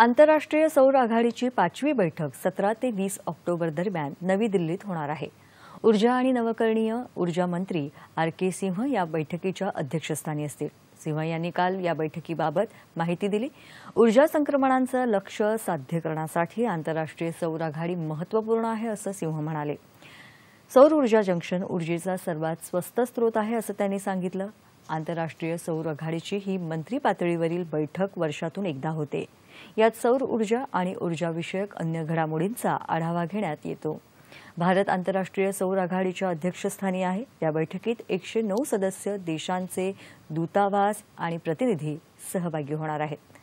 आंतरराष्ट्रीय सौर आघाडीची पाचवी बैठक सतरा ते वीस ऑक्टोबर दरम्यान नवी दिल्लीत होणार आहे ऊर्जा आणि नवकरणीय ऊर्जा मंत्री आर के सिंह या बैठकीच्या अध्यक्षस्थानी असतील सिंह यांनी काल या बैठकीबाबत माहिती दिली ऊर्जा संक्रमणांचं लक्ष साध्य करण्यासाठी आंतरराष्ट्रीय सौर आघाडी महत्त्वपूर्ण आहे असं सिंह म्हणाले सौर ऊर्जा जंक्शन ऊर्जेचा सर्वात स्वस्त स्रोत आहे असं त्यांनी सांगितलं आंतरराष्ट्रीय सौर आघाडीची ही मंत्री पातळीवरील बैठक वर्षातून एकदा होते यात सौर ऊर्जा आणि ऊर्जाविषयक अन्य घडामोडींचा आढावा घेण्यात येतो भारत आंतरराष्ट्रीय सौर आघाडीच्या अध्यक्षस्थानी आहे या बैठकीत एकशे नऊ सदस्य देशांचे दूतावास आणि प्रतिनिधी सहभागी होणार आहेत